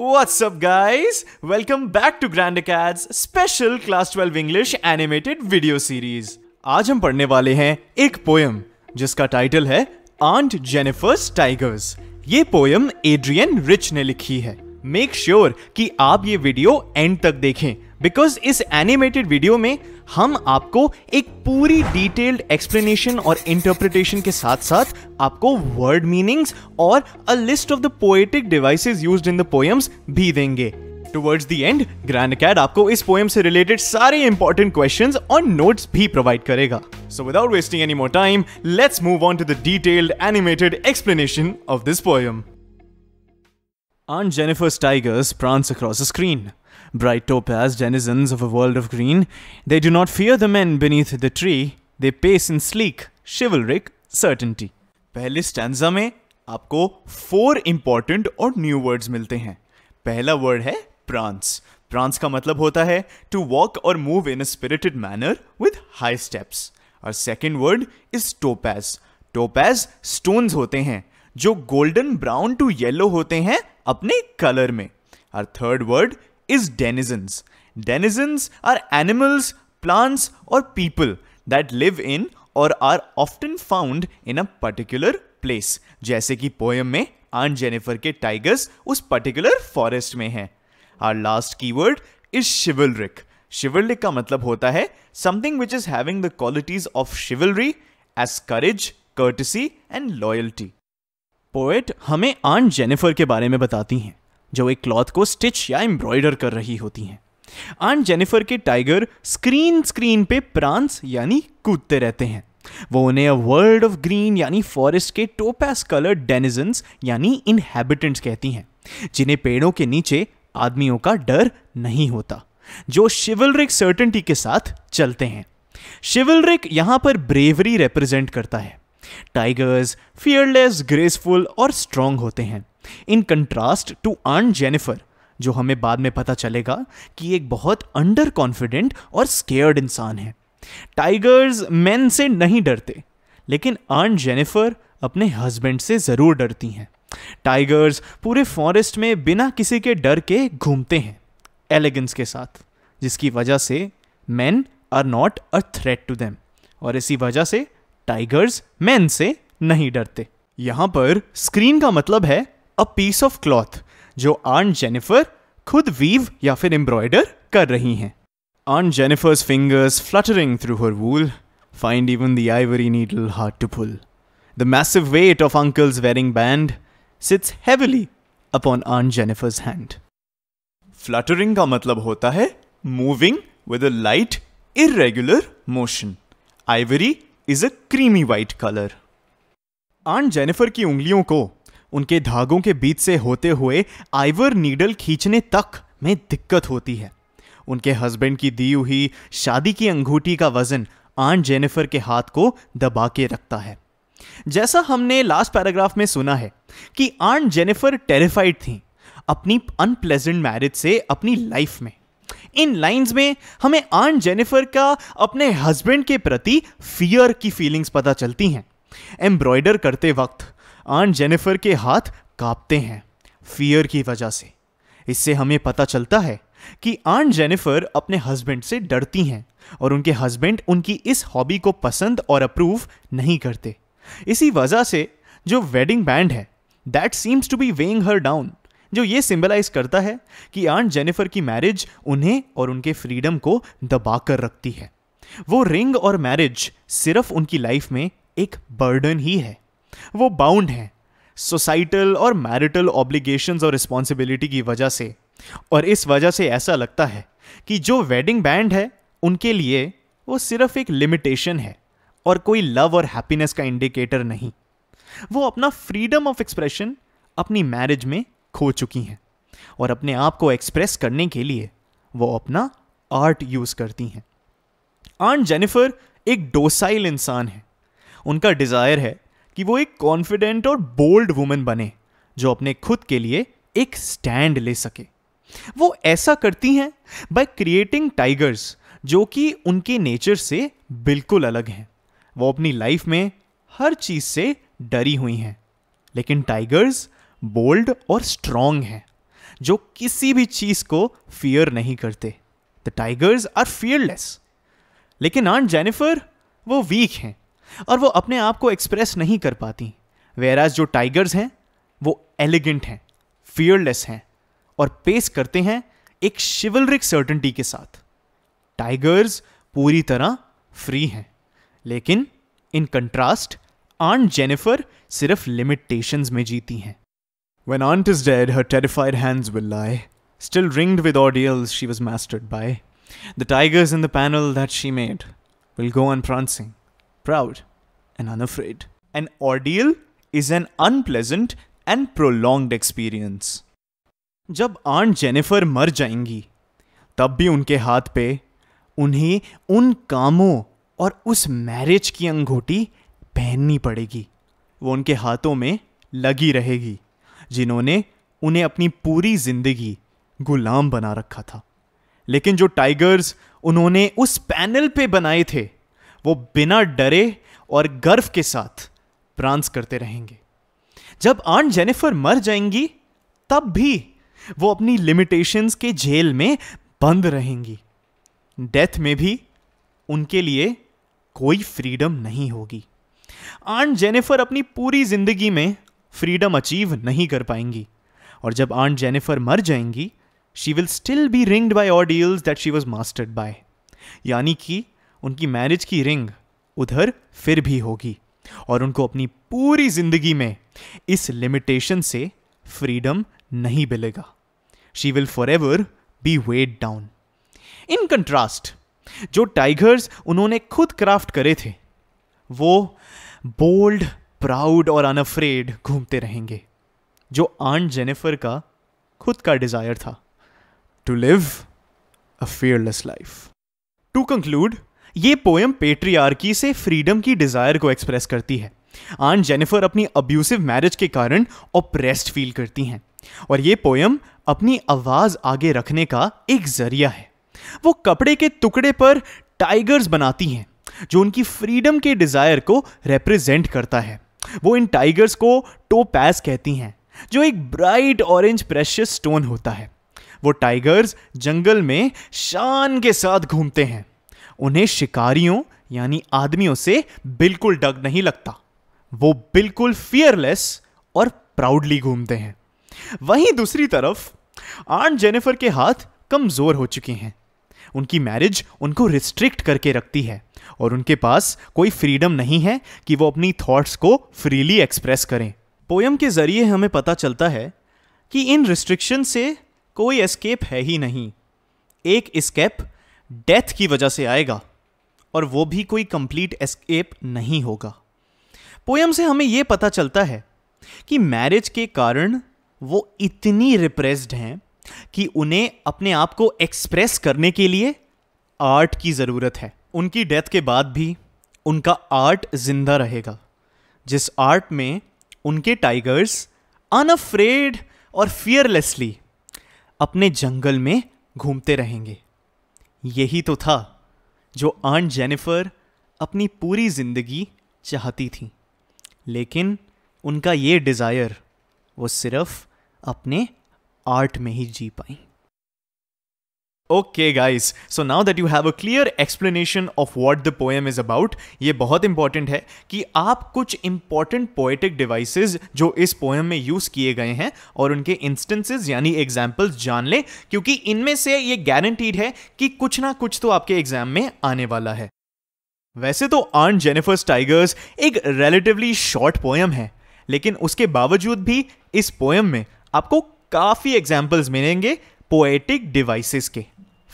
What's up guys? Welcome back to Grand Acad's special Class 12 English animated video series. आज हम पढ़ने वाले हैं एक पोयम जिसका टाइटल है आंट जेनिफर्स टाइगर्स ये पोयम एड्रियन रिच ने लिखी है मेक श्योर sure कि आप ये वीडियो एंड तक देखें बिकॉज इस एनिमेटेड वीडियो में हम आपको एक पूरी डिटेल्ड एक्सप्लेनेशन और इंटरप्रिटेशन के साथ साथ आपको वर्ड मीनिंग्स और a list of the poetic devices used in the poems भी देंगे towards the end Grand Acad आपको इस पोएम से रिलेटेड सारे इंपॉर्टेंट क्वेश्चन और नोट्स भी प्रोवाइड करेगा so without wasting any more time let's move on to the detailed animated explanation of this poem Aunt Jennifer's tigers prance across the screen. bright topaz, denizens of a world of green. They do not fear the men beneath the tree, they pace in sleek, chivalric certainty. पहले stanza में आपको four important और new words मिलते हैं पहला word है prawns prawns का मतलब होता है टू वॉक और move in a spirited manner with high steps और second word is topaz topaz stones होते हैं जो गोल्डन ब्राउन टू येलो होते हैं अपने कलर में और third word is denizens. Denizens are animals plants, और पीपल दैट लिव इन और are often found in a particular place जैसे कि पोयम में आंट जेनिफर के टाइगर्स उस पर्टिकुलर फॉरेस्ट में है our last word is chivalric chivalric का मतलब होता है something which is having the qualities of chivalry as courage courtesy and loyalty poet हमें आंट जेनिफर के बारे में बताती हैं जो एक क्लॉथ को स्टिच या एम्ब्रॉयडर कर रही होती हैं आंट जेनिफर के टाइगर स्क्रीन स्क्रीन पे प्रांस यानी कूदते रहते हैं वो उन्हें अ वर्ल्ड ऑफ ग्रीन यानी फॉरेस्ट के टोपैस कलर डेनिजन्स यानी इनहेबिटेंट्स कहती हैं जिन्हें पेड़ों के नीचे आदमियों का डर नहीं होता जो शिवलरिक सर्टेनिटी के साथ चलते हैं शिवलरिक यहां पर ब्रेवरी रिप्रेजेंट करता है टाइगर्स फियरलेस ग्रेसफुल और स्ट्रांग होते हैं in contrast to aunt Jennifer जो हमें बाद में पता चलेगा कि एक बहुत अंडर कॉन्फिडेंट और स्केयर्ड इंसान है टाइगर्स मैन से नहीं डरते लेकिन आंट जेनिफर अपने हस्बैंड से ज़रूर डरती हैं टाइगर्स पूरे फॉरेस्ट में बिना किसी के डर के घूमते हैं एलिगेंस के साथ जिसकी वजह से man are not a threat to them और इसी वजह से टाइगर्स मैन से नहीं डरते यहां पर स्क्रीन का मतलब है अ पीस ऑफ क्लॉथ जो आंट जेनिफर खुद वीव या फिर एम्ब्रॉयडर कर रही हैं aunt Jennifer's fingers fluttering through her wool find even the ivory needle hard to pull the massive weight of uncle's wedding band sits heavily upon aunt Jennifer's hand fluttering का मतलब होता है moving with a light irregular motion ivory is a creamy white colour aunt Jennifer की उंगलियों को उनके धागों के बीच से होते हुए आइवर नीडल खींचने तक में दिक्कत होती है उनके हस्बैंड की दी हुई शादी की अंगूठी का वजन आंट जेनिफर के हाथ को दबा के रखता है जैसा हमने लास्ट पैराग्राफ में सुना है कि आंट जेनिफर टेरिफाइड थी अपनी अनप्लेजेंट मैरिज से अपनी लाइफ में इन लाइंस में हमें आंट जेनिफर का अपने हस्बैंड के प्रति फियर की फीलिंग्स पता चलती हैं एम्ब्रॉयडर करते वक्त आंट जेनिफर के हाथ कांपते हैं फियर की वजह से इससे हमें पता चलता है कि आंट जेनिफर अपने हस्बैंड से डरती हैं और उनके हस्बैंड उनकी इस हॉबी को पसंद और अप्रूव नहीं करते इसी वजह से जो वेडिंग बैंड है that seems to be weighing her down जो ये सिंबलाइज करता है कि आंट जेनिफर की मैरिज उन्हें और उनके फ्रीडम को दबा कर रखती है वो रिंग और मैरिज सिर्फ उनकी लाइफ में एक बर्डन ही है वो बाउंड हैं सोसाइटल और मैरिटल ऑब्लिगेशंस और रिस्पॉन्सिबिलिटी की वजह से और इस वजह से ऐसा लगता है कि जो वेडिंग बैंड है उनके लिए वो सिर्फ एक लिमिटेशन है और कोई लव और हैप्पीनेस का इंडिकेटर नहीं वो अपना फ्रीडम ऑफ एक्सप्रेशन अपनी मैरिज में खो चुकी हैं और अपने आप को एक्सप्रेस करने के लिए वो अपना आर्ट यूज़ करती हैं आंट जेनिफर एक डोसाइल इंसान है उनका डिज़ायर है कि वो एक कॉन्फिडेंट और बोल्ड वुमेन बने जो अपने खुद के लिए एक स्टैंड ले सके वो ऐसा करती हैं बाय क्रिएटिंग टाइगर्स जो कि उनके नेचर से बिल्कुल अलग हैं वो अपनी लाइफ में हर चीज़ से डरी हुई हैं लेकिन टाइगर्स बोल्ड और स्ट्रांग हैं जो किसी भी चीज़ को फियर नहीं करते द टाइगर्स आर फियरलेस लेकिन आंट जेनिफर वो वीक हैं और वो अपने आप को एक्सप्रेस नहीं कर पाती वेराज जो टाइगर्स हैं वो एलिगेंट हैं फियरलेस हैं और पेस करते हैं एक शिवलरिक सर्टेंटी के साथ टाइगर्स पूरी तरह फ्री हैं लेकिन इन कंट्रास्ट आंट जेनिफर सिर्फ लिमिटेशंस में जीती हैं when aunt is dead her terrified hands will lie still ringed with ordeal she was mastered by the tigers in the panel that she made will go on prancing proud, and unafraid. An ordeal is an unpleasant and prolonged experience. जब aunt Jennifer मर जाएंगी तब भी उनके हाथ पे उन्हें उन कामों और उस मैरिज की अंगूठी पहननी पड़ेगी वो उनके हाथों में लगी रहेगी जिन्होंने उन्हें अपनी पूरी जिंदगी गुलाम बना रखा था लेकिन जो टाइगर्स उन्होंने उस पैनल पे बनाए थे वो बिना डरे और गर्व के साथ प्रांस करते रहेंगे जब आंट जेनिफर मर जाएंगी तब भी वो अपनी लिमिटेशंस के जेल में बंद रहेंगी डेथ में भी उनके लिए कोई फ्रीडम नहीं होगी आंट जेनिफर अपनी पूरी जिंदगी में फ्रीडम अचीव नहीं कर पाएंगी और जब आंट जेनिफर मर जाएंगी she will still be ringed by ordeals that she was mastered by यानी कि उनकी मैरिज की रिंग उधर फिर भी होगी और उनको अपनी पूरी जिंदगी में इस लिमिटेशन से फ्रीडम नहीं मिलेगा she will forever be weighed down in contrast जो टाइगर्स उन्होंने खुद क्राफ्ट करे थे वो बोल्ड प्राउड और अनफ्रेड घूमते रहेंगे जो आंट जेनिफर का खुद का डिजायर था to live a fearless life to conclude ये पोएम पेट्रियार्की से फ्रीडम की डिज़ायर को एक्सप्रेस करती है आंट जेनिफर अपनी अब्यूसिव मैरिज के कारण ओप्रेस्ड फील करती हैं और ये पोएम अपनी आवाज़ आगे रखने का एक जरिया है वो कपड़े के टुकड़े पर टाइगर्स बनाती हैं जो उनकी फ्रीडम के डिज़ायर को रिप्रेजेंट करता है वो इन टाइगर्स को टोपैस कहती हैं जो एक ब्राइट ऑरेंज प्रेशियस स्टोन होता है वो टाइगर्स जंगल में शान के साथ घूमते हैं उन्हें शिकारियों यानी आदमियों से बिल्कुल डग नहीं लगता वो बिल्कुल फियरलेस और प्राउडली घूमते हैं वहीं दूसरी तरफ आंट जेनिफर के हाथ कमज़ोर हो चुके हैं उनकी मैरिज उनको रिस्ट्रिक्ट करके रखती है और उनके पास कोई फ्रीडम नहीं है कि वो अपनी थॉट्स को फ्रीली एक्सप्रेस करें पोयम के ज़रिए हमें पता चलता है कि इन रिस्ट्रिक्शन से कोई एस्केप है ही नहीं एक स्केप डेथ की वजह से आएगा और वो भी कोई कंप्लीट एस्केप नहीं होगा पोयम से हमें यह पता चलता है कि मैरिज के कारण वो इतनी रिप्रेस्ड हैं कि उन्हें अपने आप को एक्सप्रेस करने के लिए आर्ट की ज़रूरत है उनकी डेथ के बाद भी उनका आर्ट जिंदा रहेगा जिस आर्ट में उनके टाइगर्स अनअफ्रेड और फियरलेसली अपने जंगल में घूमते रहेंगे यही तो था जो आंट जेनिफर अपनी पूरी ज़िंदगी चाहती थी लेकिन उनका ये डिज़ायर वो सिर्फ अपने आर्ट में ही जी पाई okay guys so now that you have a clear explanation of what the poem is about ये बहुत इंपॉर्टेंट है कि आप कुछ इंपॉर्टेंट पोएटिक डिवाइसेस जो इस पोएम में यूज किए गए हैं और उनके इंस्टेंसेस यानी एग्जाम्पल्स जान लें क्योंकि इनमें से ये गारंटीड है कि कुछ ना कुछ तो आपके एग्जाम में आने वाला है वैसे तो आर्न जेनिफर्स टाइगर्स एक रिलेटिवली शॉर्ट पोएम है लेकिन उसके बावजूद भी इस पोएम में आपको काफ़ी एग्जाम्पल्स मिलेंगे पोएटिक डिवाइसेस के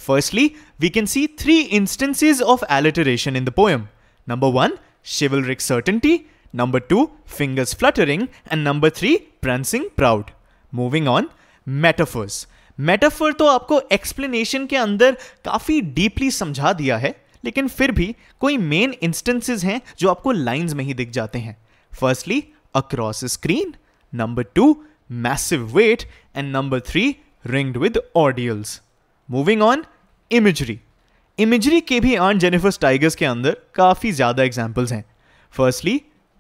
Firstly, we can see three instances of alliteration in the poem. Number one, chivalric certainty. Number two, fingers fluttering. And number three, prancing proud. Moving on, metaphors. Metaphor तो आपको explanation के अंदर काफ़ी deeply समझा दिया है लेकिन फिर भी कोई मेन इंस्टेंसेस हैं जो आपको लाइंस में ही दिख जाते हैं firstly across screen number two massive weight and number three ringed with ordeals moving on imagery imagery के भी आन जेनिफर्स टाइगर्स के अंदर काफ़ी ज़्यादा एग्जाम्पल्स हैं firstly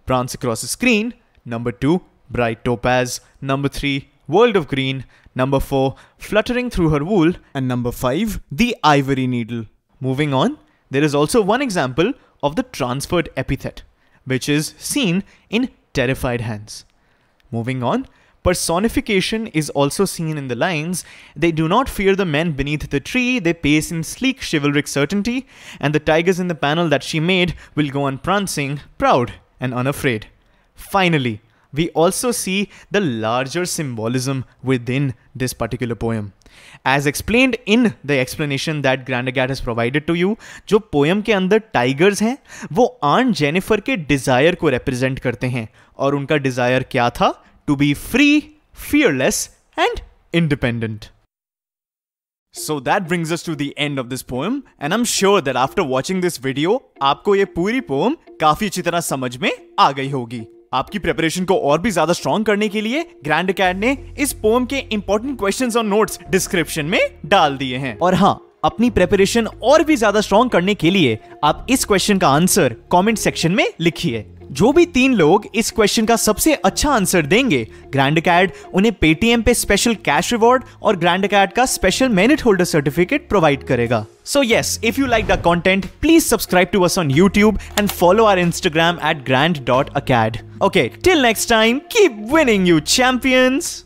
prance cross screen number two bright topaz number three world of green number four fluttering through her wool and number five the ivory needle moving on there is also one example of the transferred epithet which is seen in terrified hands moving on Personification is also seen in the lines They do not fear the men beneath the tree, they pace in sleek chivalric certainty, and the tigers in the panel that she made will go on prancing, proud and unafraid. Finally, we also see the larger symbolism within this particular poem. As explained in the explanation that Grandagat has provided to you, जो poem के अंदर tigers हैं वो Aunt Jennifer के desire को represent करते हैं और उनका desire क्या था to be free, fearless, and independent. So that brings us to the end of this poem and I'm sure that after watching this video आपको ये पूरी पोम काफी अच्छी तरह समझ में आ गई होगी आपकी प्रिपरेशन को और भी ज्यादा स्ट्रॉन्ग करने के लिए ग्रैंड कैड ने इस पोम के इंपॉर्टेंट क्वेश्चंस और नोट्स डिस्क्रिप्शन में डाल दिए हैं और हाँ अपनी प्रिपरेशन और भी ज्यादा स्ट्रॉन्ग करने के लिए आप इस क्वेश्चन का आंसर कमेंट सेक्शन में लिखिए जो भी तीन लोग इस क्वेश्चन का सबसे अच्छा आंसर देंगे ग्रैंड अकैड उन्हें पेटीएम पे स्पेशल कैश रिवॉर्ड और ग्रैंड अकैड का special merit holder certificate provide करेगा so yes if you like the content please subscribe to us on YouTube and follow our Instagram at Grand dot Acad okay till next time keep winning you champions